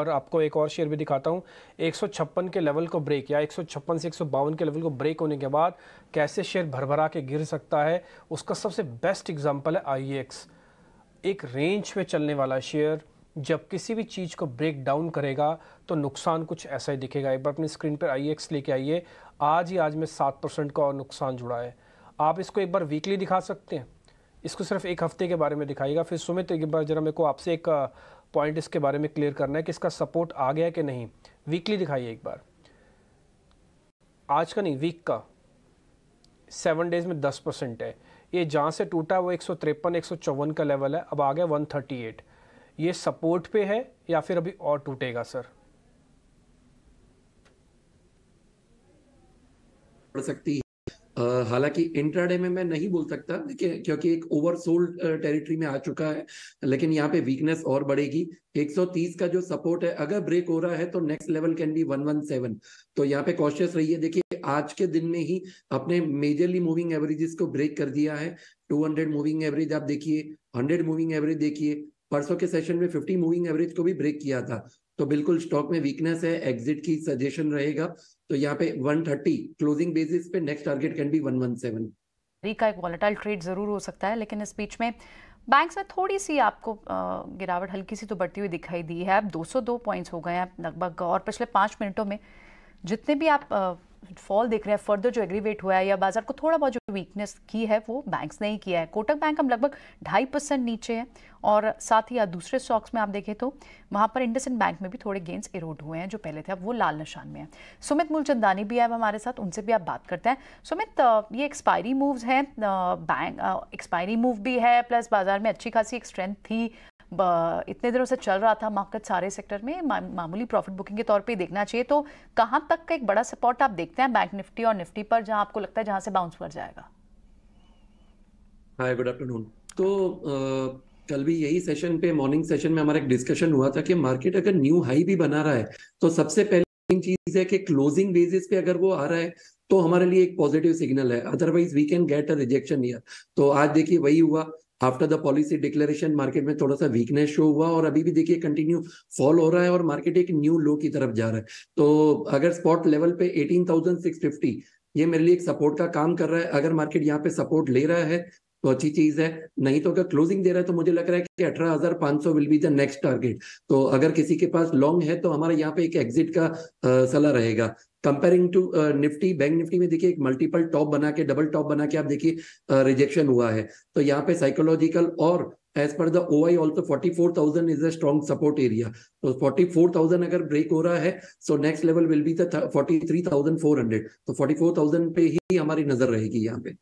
और आपको एक और शेयर भी दिखाता हूँ एक के लेवल को ब्रेक या एक से एक के लेवल को ब्रेक होने के बाद कैसे शेयर भर भरा के गिर सकता है उसका सबसे बेस्ट एग्जांपल है आई e एक रेंज में चलने वाला शेयर जब किसी भी चीज़ को ब्रेक डाउन करेगा तो नुकसान कुछ ऐसा ही दिखेगा एक बार अपनी स्क्रीन पर आई e लेके आइए आज ही आज में सात परसेंट का और नुकसान जुड़ा है आप इसको एक बार वीकली दिखा सकते हैं इसको सिर्फ एक हफ्ते के बारे में दिखाइएगा फिर सुमित एक बार जरा मेरे को आपसे एक पॉइंट इसके बारे में क्लियर करना है कि इसका सपोर्ट आ गया कि नहीं वीकली दिखाइए एक बार आज का नहीं वीक का सेवन डेज में दस परसेंट है ये जहाँ से टूटा वो एक सौ तिरपन एक सौ चौवन का लेवल है अब आ गया वन थर्टी एट ये सपोर्ट पे है या फिर अभी और टूटेगा सर पड़ सकती हालांकि इंट्राडे में मैं नहीं बोल सकता क्योंकि एक ओवरसोल्ड टेरिटरी में आ चुका है लेकिन यहाँ पे वीकनेस और बढ़ेगी 130 का जो सपोर्ट है अगर ब्रेक हो रहा है तो नेक्स्ट लेवल कैन बी 117 तो यहाँ पे कॉशियस रहिए देखिए आज के दिन में ही अपने मेजरली मूविंग एवरेजेस को ब्रेक कर दिया है 200 मूविंग एवरेज आप देखिए 100 मूविंग एवरेज देखिए परसों के सेशन में 50 मूविंग एवरेज को भी ब्रेक किया था तो बिल्कुल स्टॉक में वीकनेस है एग्जिट की सजेशन रहेगा तो यहाँ पे 130 क्लोजिंग बेसिस पे नेक्स्ट टारगेट कैन बी 117 का एक वॉलेटाइल ट्रेड जरूर हो सकता है लेकिन इस बीच में बैंक्स में थोड़ी सी आपको गिरावट हल्की सी तो बढ़ती हुई दिखाई दी है अब 202 पॉइंट्स हो गए हैं लगभग और पिछले पाँच मिनटों में जितने भी आप फॉल देख रहे हैं फर्दर जो एग्रीवेट हुआ है या बाजार को थोड़ा बहुत जो वीकनेस की है वो बैंक्स ने ही किया है कोटक बैंक हम लगभग ढाई परसेंट नीचे है और साथ ही दूसरे स्टॉक्स में आप देखें तो वहाँ पर इंडसेंड बैंक में भी थोड़े गेंस इरोड हुए हैं जो पहले थे अब वो लाल निशान में है सुमित मूलचंदानी भी है हमारे साथ उनसे भी आप बात करते हैं सुमित ये एक्सपायरी मूव्स हैं बैंक एक्सपायरी मूव भी है प्लस बाजार में अच्छी खासी एक स्ट्रेंथ थी इतने दिनों से चल रहा था मार्केट सारे सेक्टर में मा, मामूली प्रॉफिट बुकिंग के तौर पे देखना चाहिए तो कहां तक का एक बड़ा सपोर्ट आप देखते हैं बैंक निफ्टी और निफ्टी पर जहां आपको लगता है जहां से बाउंस कर जाएगा हाय गुड आफ्टरनून तो कल भी यही सेशन पे मॉर्निंग सेशन में हमारा एक डिस्कशन हुआ था कि मार्केट अगर न्यू हाई भी बना रहा है तो सबसे पहले चीज है कि क्लोजिंग बेसिस पे अगर वो आ रहा है तो हमारे लिए एक पॉजिटिव सिग्नल है otherwise we can get a rejection year तो आज देखिए वही हुआ after the policy declaration market में थोड़ा सा वीकनेस शो हुआ और अभी भी देखिए कंटिन्यू फॉल हो रहा है और मार्केट एक न्यू लो की तरफ जा रहा है तो अगर स्पॉट लेवल पे एटीन ये मेरे लिए एक सपोर्ट का काम कर रहा है अगर मार्केट यहाँ पे सपोर्ट ले रहा है तो अच्छी चीज है नहीं तो अगर क्लोजिंग दे रहा है तो मुझे लग रहा है कि अठारह हजार पांच सौ will be the next target तो अगर किसी के पास लॉन्ग है तो हमारा यहाँ पे एक एग्जिट का सलाह रहेगा comparing to Nifty bank Nifty में देखिए एक मल्टीपल टॉप बना के डबल टॉप बना के आप देखिए रिजेक्शन हुआ है तो यहाँ पे साइकोलॉजिकल और एज पर the O I also forty four thousand is a strong support area तो फोर्टी फोर थाउजेंड अगर ब्रेक हो रहा है so next level will be the forty three thousand four hundred तो फोर्टी फोर थाउजेंड पे ही हमारी नजर रहेगी यहाँ पे